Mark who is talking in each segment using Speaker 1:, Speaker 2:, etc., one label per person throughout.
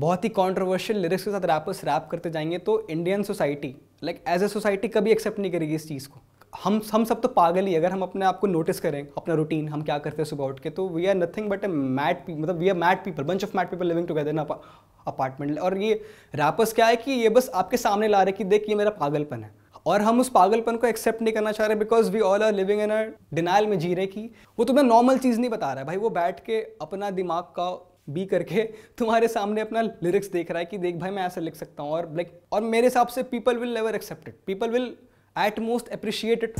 Speaker 1: बहुत ही controversial lyrics के साथ रैपर्स रैप करते जाएंगे तो Indian society like as a society कभी एक्सेप्ट नहीं करेगी इस चीज़ को हम हम सब तो पागल ही अगर हम अपने आप को नोटिस करें अपना रूटीन हम क्या करते हैं सुबह उठ के तो we are nothing but a mad मतलब we are mad people bunch of mad people living together in apartment और ये रैपर्स क्या है कि ये बस आपके सामने ला रहे कि देख ये मेरा पागलपन है और हम उस पागलपन को एक्सेप्ट नहीं करना चाह रहे because we all are living in a denial में जी रहे कि वो तुम्हें नॉर्मल चीज़ नहीं बता रहा है भाई वो बैठ के अपना दिमाग का बी करके तुम्हारे सामने अपना लिरिक्स देख रहा है कि देख भाई मैं ऐसा लिख सकता हूँ और लाइक और मेरे हिसाब से people will never accept it people will at most appreciate it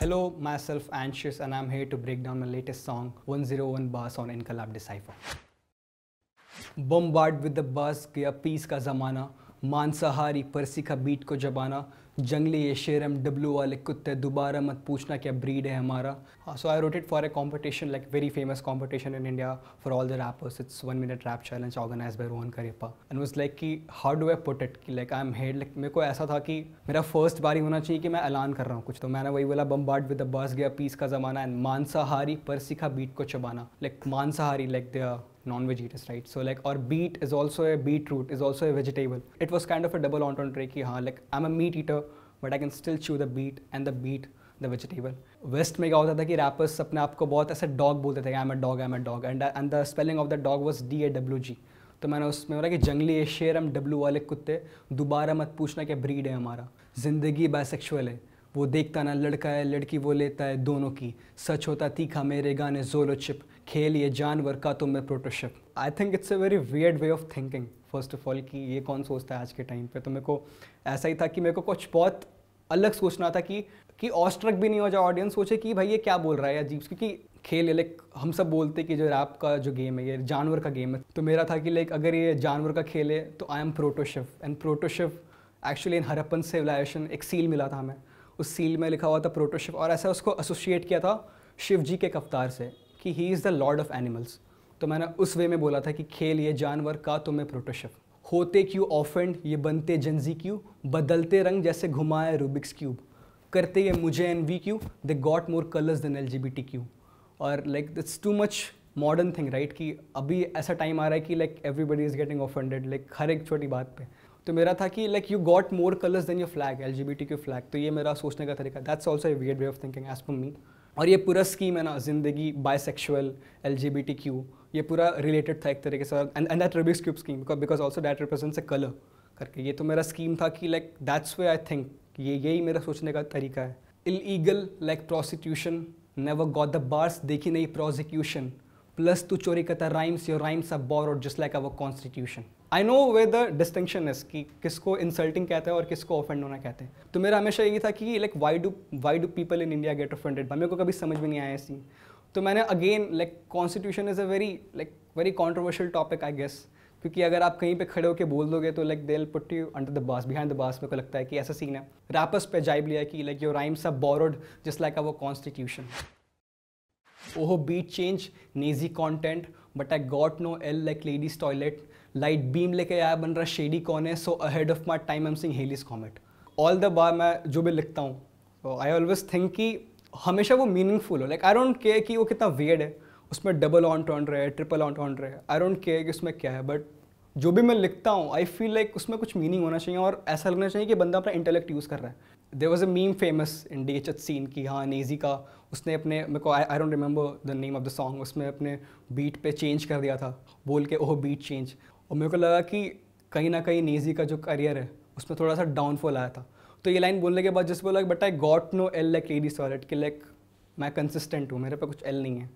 Speaker 1: hello myself Hello, myself hey to break down my latest song one zero one bars on Inquilab decipher bam bard with the bars गया piece का ज़माना मांसाहारी परसी का beat को जबाना जंगली ये W वाले कुत्ते दोबारा मत पूछना क्या ब्रीड है हमारा so I wrote it for a competition like very famous competition in India for all the rappers it's one minute rap challenge organize by Rohan Karepa and was like कि how do I put it कि like I am head like मेरे को ऐसा था कि मेरा first बार ही होना चाहिए कि मैं ऐलान कर रहा हूँ कुछ तो मैंने वही बोला बम्बार्ड विद द बस गया पीस का ज़माना एंड मांसाहारी पर्सी का बीट को चबाना लाइक मांसाहारी like the non-veg eaters, right? So like, or beet is also a beetroot is also a vegetable. It was kind of a double entendre ki ha, like I'm a meat eater, but I can still chew the beet and the beet the vegetable. West में क्या होता था कि rappers अपने आप को बहुत ऐसे डॉग बोलते थे I am a dog I am a dog and and the spelling of the dog was D A W G तो मैंने उसमें बोला कि जंगली ए शेर हम डब्लू वाले कुत्ते दोबारा मत पूछना कि ब्रीड है हमारा ज़िंदगी बायसेक्शुअल है वो देखता ना लड़का है लड़की वो लेता है दोनों की सच होता तीखा मेरे गाने जोलो चिप खेल ये जानवर का तो मैं प्रोटोशिप I think it's a very weird way of thinking first of all कि ये कौन सोचता है आज के टाइम पे तो मेरे को ऐसा ही था कि मेरे को कुछ बहुत अलग सोचना था कि कि ऑस्ट्रक भी नहीं हो जाए ऑडियंस सोचे कि भाई ये क्या बोल रहा है अजीब क्योंकि खेल लाइक हम सब बोलते कि जो रैप का जो गेम है ये जानवर का गेम है तो मेरा था कि लाइक अगर ये जानवर का खेल है तो आई एम प्रोटोशिफ एंड प्रोटोशिफ एक्चुअली इन हरप्पन सिविलाइजेशन एक सील मिला था हमें उस सील में लिखा हुआ था प्रोटोशिप और ऐसा उसको एसोसिएट किया था शिव जी के कफ्तार से कि he is the lord of animals तो मैंने उस वे में बोला था कि खेल ये जानवर का तुम्हें प्रोटोशफ होते क्यों ऑफेंड ये बनते जनजी क्यू बदलते रंग जैसे घुमाए रूबिक्स क्यूब करते ये मुझे एन वी क्यू they got more colours than L G B T Q और like that's too much modern thing right कि अभी ऐसा टाइम आ रहा है कि like everybody is getting offended like हर एक छोटी बात पे तो मेरा था कि like you got more colours than your flag L G B T Q flag तो ये मेरा सोचने का तरीका that's also a weird way of thinking as per me और ये पूरा स्कीम है ना जिंदगी टी क्यू ये पूरा रिलेटेड था एक तरीके से and and that Rubik's cube scheme because also that represents a colour करके ये तो मेरा स्कीम था कि like that's way I think ये यही मेरा सोचने का तरीका है illegal like prosecution never got the bars देखी नहीं प्रोसिक्यूशन प्लस तू चोरी करता rhymes your rhymes are borrowed just like our constitution I know way the distinction is कि किसको इंसल्टिंग कहते हैं और किसको ऑफेंड होना कहते हैं तो मेरा हमेशा यही था कि like why do why do people in India get offended मेरे को कभी समझ में नहीं आया ऐसी तो मैंने again like constitution is a very like very controversial topic I guess क्योंकि अगर आप कहीं पे खड़े होकर बोल दोगे तो like they'll put you under the bars behind the bars मेरे को लगता है कि ऐसा सीन है रैपर्स पे जाइब लिया कि like your rhymes are borrowed just like a वो कॉन्स्टिट्यूशन ओहो beat change Naezy content but I got no L like ladies toilet light beam लेके आया बन रहा शेडी कौन है so ahead of my time am sing Halley's comet all the bar मैं जो भी लिखता हूँ आई ऑलवेज थिंक कि हमेशा वो मीनिंगफुल हो लाइक आई डोंट केयर कि वो कितना वेड है उसमें डबल ऑन टॉन रहे ट्रिपल ऑन टॉन रहे आई डोंट केयर कि उसमें क्या है बट जो भी मैं लिखता हूँ आई फील लाइक उसमें कुछ मीनिंग होना चाहिए और ऐसा लगना चाहिए कि बंदा अपना इंटेलेक्ट यूज़ कर रहा है there was a meme famous in D H scene की हाँ नेजी का उसने अपने मेरे को I don't remember the name of the song उसमें अपने बीट पे चेंज कर दिया था बोल के ओह बीट चेंज और मेरे को लगा कि कहीं ना कहीं नेजी का जो करियर है उसमें थोड़ा सा डाउनफॉल आया था तो ये लाइन बोलने के बाद जैसे बोला but I got no L like lady solid कि लाइक मैं कंसिस्टेंट हूँ मेरे पे कुछ एल नहीं है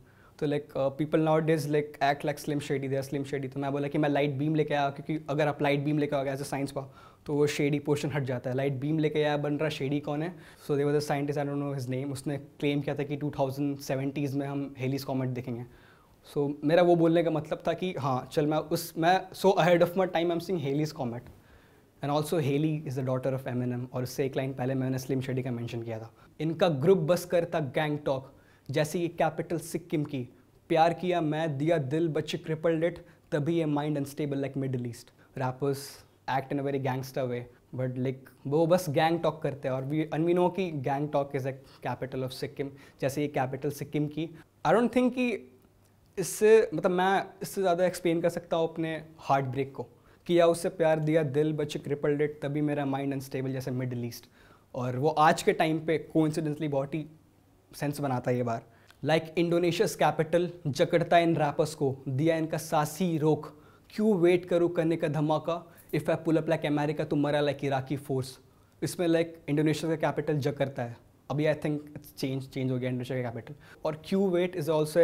Speaker 1: तो like people not this like act like Slim Shady they Slim Shady तो मैं बोला कि मैं लाइट बीम लेके आया क्योंकि अगर आप लाइट बीम लेके गया एज अ साइंस पा तो वो शेडी पोर्शन हट जाता है लाइट बीम लेके आया बन रहा शेडी कौन है so they was a scientist I don't know his name उसने क्लेम किया था कि टू थाउजेंड सेवेंटीज़ में हम हेलीज कॉमेंट देखेंगे सो so, मेरा वो बोलने का मतलब था कि हाँ चल मैं उस मैं so ahead of my time I am sing Halley's comet and also Hailie is the daughter of Eminem और उससे एक लाइन पहले मैंने स्लिम शेडी का मैंशन किया था इनका ग्रुप बस करता गैंग टॉक जैसे ये कैपिटल सिक्किम की प्यार किया मैं दिया दिल बच्चे क्रिपल डिट तभी ये mind unstable like Middle East rappers act in a very gangster way but like वो बस गैंग टॉक करते हैं और वी अनविनो की Gangtok is a capital of Sikkim जैसे ये कैपिटल सिक्किम की आई डोंट थिंक कि इससे मतलब मैं इससे ज़्यादा एक्सप्लेन कर सकता हूँ अपने हार्ट ब्रेक को किया उससे प्यार दिया दिल बच्चे क्रिपल डेट तभी मेरा माइंड अनस्टेबल जैसे मिडल ईस्ट और वो आज के टाइम पे कोइंसिडेंसली बहुत ही सेंस बनाता है ये बार लाइक इंडोनेशियस कैपिटल जकड़ता इन रैपर्स को दिया इनका सासी रोक क्यों वेट करो करने का धमाका if I pull up like America तो मरा लाइक इराकी फोर्स इसमें लाइक इंडोनेशिया का कैपिटल जकड़ता है अभी आई थिंक चेंज चेंज हो गया इंडोनेशिया का कैपिटल और Kuwait is also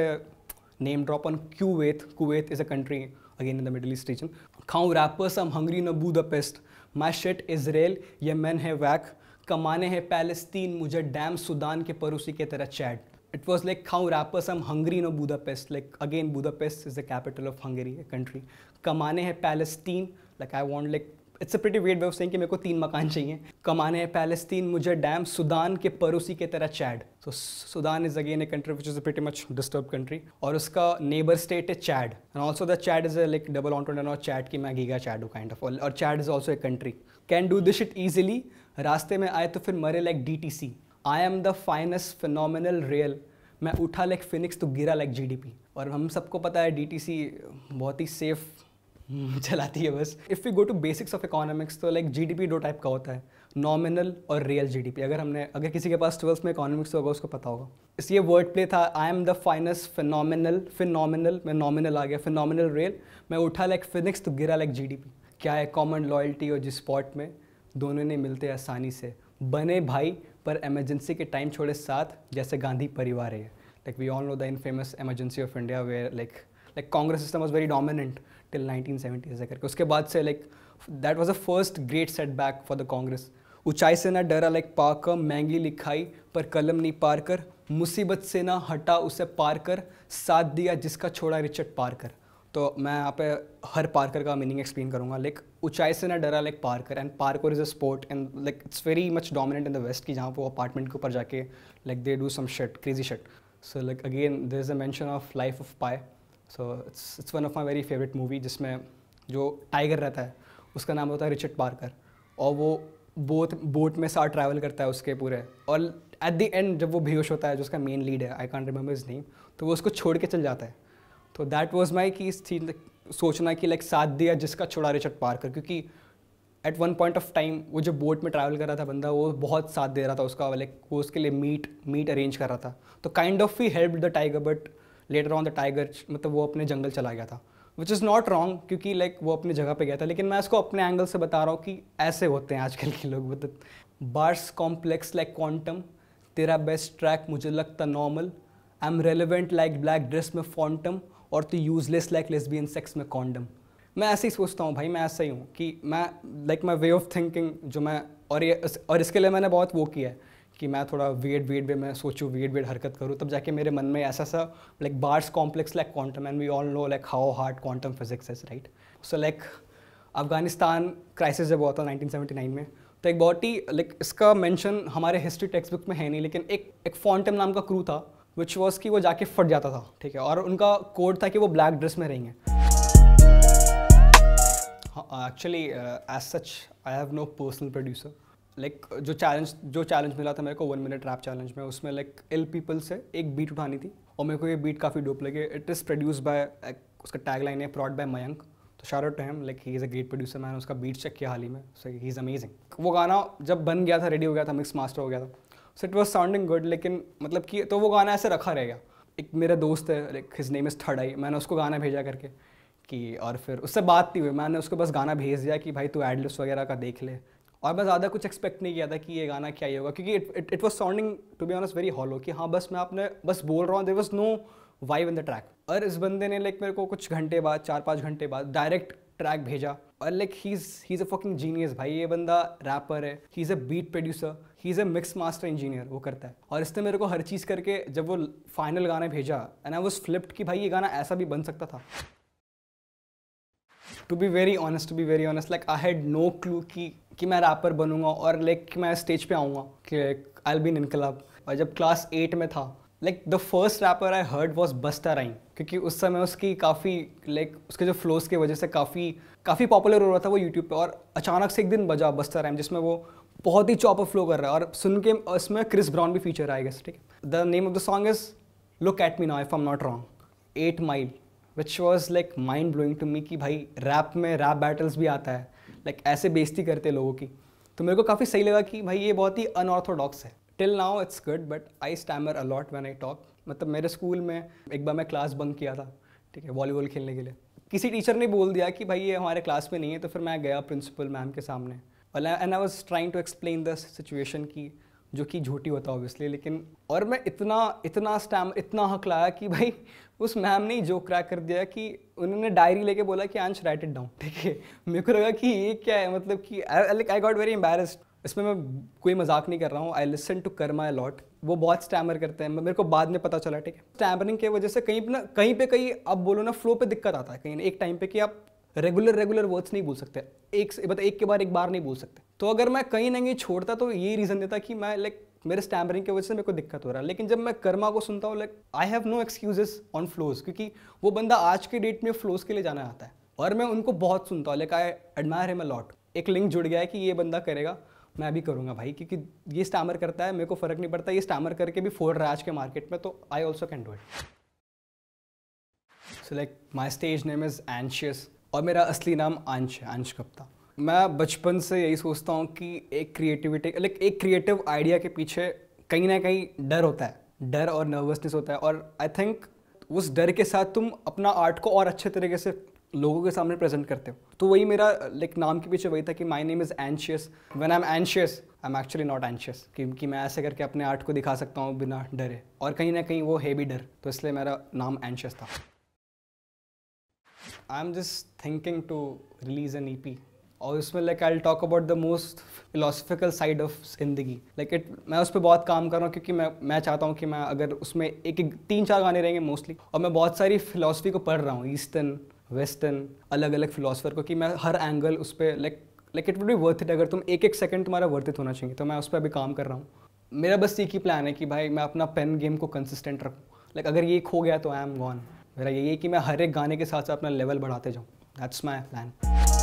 Speaker 1: name drop on Kuwait Kuwait is a country again in the Middle East region खाऊ रैपर्स एम हंग्री न बू the best my shit is real ये man है वैक कमाने हैं पैलेस्तीन मुझे डैम सुदान के पड़ोसी के तरह Chad it was like how rappers am hungry no Budapest like again Budapest is the capital of Hungary country कमाने हैं Palestine like I want like it's a pretty weird way of कि मेरे को तीन मकान चाहिए कमाने हैं पैलेस्तीन मुझे डैम सुदान के पड़ोसी के तरह Chad so Sudan is again a country which is a pretty much disturb country और उसका नेबर स्टेट है Chad and also the Chad is like double ऑन टू और चैड की मैं गीगा चैड हूँ काइंड ऑफ और Chad is also a country can do this it easily रास्ते में आए तो फिर मरे like D T C I am the finest phenomenal real मैं उठा लाइक फिनिक्स तो गिरा लाइक जी डी पी और हम सबको पता है डी टी सी बहुत ही सेफ हम्म, चलाती है बस if you go to basics of economics तो लाइक जी डी पी दो टाइप का होता है नॉमिनल और रियल जी डी पी अगर हमने अगर किसी के पास ट्वेल्थ में इकोनॉमिक्स होगा उसको पता होगा इसलिए वर्ड प्ले था I am the finest phenomenal phenomenal मैं नॉमिनल आ गया फिनोमिनल रियल मैं उठा लाइक फिनिक्स तो गिरा लाइक जी डी पी क्या है कॉमन लॉयल्टी और जिस स्पॉट में दोनों ने मिलते आसानी से बने भाई पर एमरजेंसी के टाइम छोड़े साथ जैसे गांधी परिवार है like we all know the infamous emergency of India where like like Congress system was very dominant till nineteen seventy ऐसा करके उसके बाद से like that was a first great setback for the Congress ऊंचाई से ना डरा लाइक पाकर महंगी लिखाई पर कलम नहीं पार कर मुसीबत से ना हटा उसे पार कर साथ दिया जिसका छोड़ा रिचर्ड पार कर तो मैं यहाँ पे हर पार्कर का मीनिंग एक्सप्लेन करूँगा लाइक ऊंचाई से ना डरा like parkour and parkour is a sport and like it's very much dominant in the west की जहाँ वो अपार्टमेंट के ऊपर जाके like they do some shit crazy shit so like again there is a mention of Life of Pi so it's it's one of my very favourite movie जिसमें जो tiger रहता है उसका नाम होता है रिचर्ड पार्कर और वो बोट बोट में साथ ट्रैवल करता है उसके पूरे और एट द एंड जब वो बेहोश होता है जो उसका मेन लीड है I can't remember his name तो वो उसको छोड़ के चल जाता है तो दैट वॉज माई की थी सोचना कि लाइक साथ दिया जिसका छोड़ा रिचर्ड पार्कर क्योंकि at one point of time वो जो बोट में ट्रैवल कर रहा था बंदा वो बहुत साथ दे रहा था उसका लाइक वो उसके लिए मीट मीट अरेंज कर रहा था तो kind of he help the tiger but later on the tiger मतलब वो अपने जंगल चला गया था विच इज़ नॉट रॉन्ग क्योंकि लाइक like, वो अपनी जगह पे गया था लेकिन मैं इसको अपने एंगल से बता रहा हूँ कि ऐसे होते हैं आजकल के लोग मतलब बार्स कॉम्प्लेक्स लाइक क्वांटम तेरा बेस्ट ट्रैक मुझे लगता normal I am relevant like black dress में फॉन्टम और तू यूजलेस लाइक लेसबियन सेक्स में कॉन्डम मैं ऐसे ही सोचता हूँ भाई मैं ऐसा ही हूँ कि मैं like my way of thinking जो मैं और ये और इसके लिए मैंने बहुत वो किया है कि मैं थोड़ा वेड वेड वे मैं सोचूँ वेड वेड हरकत करूँ तब जाके मेरे मन में ऐसा सा like bars complex like quantum and we all know like how hard quantum physics is right so like Afghanistan crisis जब हुआ था 1979 में तो एक बहुत ही लाइक इसका मेंशन हमारे हिस्ट्री टेक्सट बुक में है नहीं लेकिन एक एक फॉन्टम नाम का क्रू था विच वॉज कि वो जाके फट जाता था ठीक है और उनका कोड था कि वो ब्लैक ड्रेस में रहेंगे actually as such I have no personal producer like जो चैलेंज जो चैलेंज मिला था मेरे को वन मिनट रैप चैलेंज में उसमें लाइक इल पीपल से एक बीट उठानी थी और मेरे को ये बीट काफ़ी डोप लगे इट इज़ प्रोड्यूस बाय उसका टैग लाइन है प्रॉड बाय मयंक तो शारो टैम like he is a great producer मैंने उसका बीट चेक किया हाल ही में सो ही इज़ अमेजिंग वो गाना जब बन गया था रेडी हो गया था मिक्स मास्टर हो गया था so it was sounding good लेकिन मतलब कि तो वो गाना ऐसे रखा रह गया एक मेरा दोस्त है like his name is third eye मैंने उसको गाना भेजा करके कि और फिर उससे बात नहीं हुई मैंने उसको बस गाना भेज दिया कि भाई तू एडल्स वगैरह का देख ले और मैं ज़्यादा कुछ एक्सपेक्ट नहीं किया था कि ये गाना क्या ही होगा क्योंकि it it was sounding to be honest very hollow कि हाँ बस मैं आपने बस बोल रहा हूँ there was no vibe in the track और इस बंदे ने लाइक मेरे को कुछ घंटे बाद चार पाँच घंटे बाद डायरेक्ट ट्रैक भेजा और like he is he is a fucking genius भाई ये बंदा रैपर है he is a beat producer he is a mix master engineer वो करता है और इसने मेरे को हर चीज़ करके जब वो फाइनल गाना भेजा एंड आई वॉज फ्लिप्ड कि भाई ये गाना ऐसा भी बन सकता था to be very honest to be very honest like I had no clue कि कि मैं रैपर बनूंगा और लाइक मैं स्टेज पे आऊँगा कि आई बी इन इनकलाब और जब क्लास एट में था like the first rapper I heard was Busta Rhymes क्योंकि उस समय उसकी काफ़ी लाइक like, उसके जो फ्लोस की वजह से काफ़ी काफ़ी पॉपुलर हो रहा था वो यूट्यूब पे और अचानक से एक दिन बजा बस्ता राइम जिसमें वो बहुत ही चॉपर फ्लो कर रहा है और सुन के उसमें क्रिस ब्राउन भी फीचर आएगा ठीक the name of the song is look at me now if am not wrong eight mile which was like mind blowing to me कि भाई रैप में रैप बैटल्स भी आता है लाइक like, ऐसे बेजती करते लोगों की तो मेरे को काफ़ी सही लगा कि भाई ये बहुत ही अनऑर्थोडॉक्स है till now it's good but I stammer a lot when I talk मतलब मेरे स्कूल में एक बार मैं क्लास बंक किया था ठीक है वॉलीबॉल खेलने के लिए किसी टीचर ने बोल दिया कि भाई ये हमारे क्लास में नहीं है तो फिर मैं गया प्रिंसिपल मैम के सामने and I was trying to explain the situation की जो कि झूठी होता ऑब्वियसली लेकिन और मैं इतना इतना स्टैम इतना हक लाया कि भाई उस मैम ने जो क्रैक कर दिया कि उन्होंने डायरी लेके बोला कि आंश राइट इट डाउन ठीक है मेरे को लगा कि ये क्या है मतलब कि like I got very embarrassed इसमें मैं कोई मजाक नहीं कर रहा हूँ I listen to my lot वो बहुत स्टैमर करते हैं मेरे को बाद में पता चला ठीक है स्टैमरिंग की वजह से कहीं ना कहीं पे कहीं आप बोलो ना फ्लो पे दिक्कत आता है कहीं ना एक टाइम पे कि आप रेगुलर रेगुलर वर्ड्स नहीं बोल सकते एक मतलब एक के बार एक बार नहीं बोल सकते तो अगर मैं कहीं ना कहीं छोड़ता तो ये रीज़न देता कि मैं लाइक मेरे स्टैमरिंग की वजह से मेरे को दिक्कत हो रहा है लेकिन जब मैं कर्मा को सुनता हूँ like I have no excuses on flows क्योंकि वो बंदा आज के डेट में फ्लोज के लिए जाना आता है और मैं उनको बहुत सुनता हूँ लाइक आई एडमायर है अ लॉट एक लिंक जुड़ गया है कि ये बंदा करेगा मैं भी करूँगा भाई क्योंकि ये स्टामर करता है मेरे को फ़र्क नहीं पड़ता ये स्टामर करके भी फोड़ रहा है आज के मार्केट में तो I also can do it so like my stage name is anxious और मेरा असली नाम अंश है अंश कप्ता मैं बचपन से यही सोचता हूँ कि एक क्रिएटिविटी लाइक एक क्रिएटिव आइडिया के पीछे कहीं ना कहीं डर होता है डर और नर्वसनेस होता है और आई थिंक उस डर के साथ तुम अपना आर्ट को और अच्छे तरीके से लोगों के सामने प्रेजेंट करते हो तो वही मेरा लाइक नाम के पीछे वही था कि my name is anxious one I am anxious I am actually not anxious क्योंकि मैं ऐसे करके अपने आर्ट को दिखा सकता हूँ बिना डरे और कहीं ना कहीं वो है भी डर तो इसलिए मेरा नाम एनशियस था I am just thinking to release an E P और उसमें like I talk about the most philosophical side of जिंदगी लाइक इट मैं उस पर बहुत काम कर रहा हूँ क्योंकि मैं मैं चाहता हूँ कि मैं अगर उसमें एक एक तीन चार गाने रहेंगे मोस्टली और मैं बहुत सारी फिलोसफी को पढ़ रहा हूँ ईस्टर्न वेस्टर्न अलग अलग फिलोसफर को कि मैं हर एंगल उस पर like like it would be worth it अगर तुम एक एक सेकंड तुम्हारा वर्थ इट होना चाहिए तो मैं उस पर अभी काम कर रहा हूँ मेरा बस एक ही प्लान है कि भाई मैं अपना पेन गेम को कंसिस्टेंट रखूँ लाइक अगर ये खो गया तो आई एम गॉन मेरा यही है कि मैं हर एक गाने के साथ साथ अपना लेवल बढ़ाते जाऊँ दैट्स माई प्लान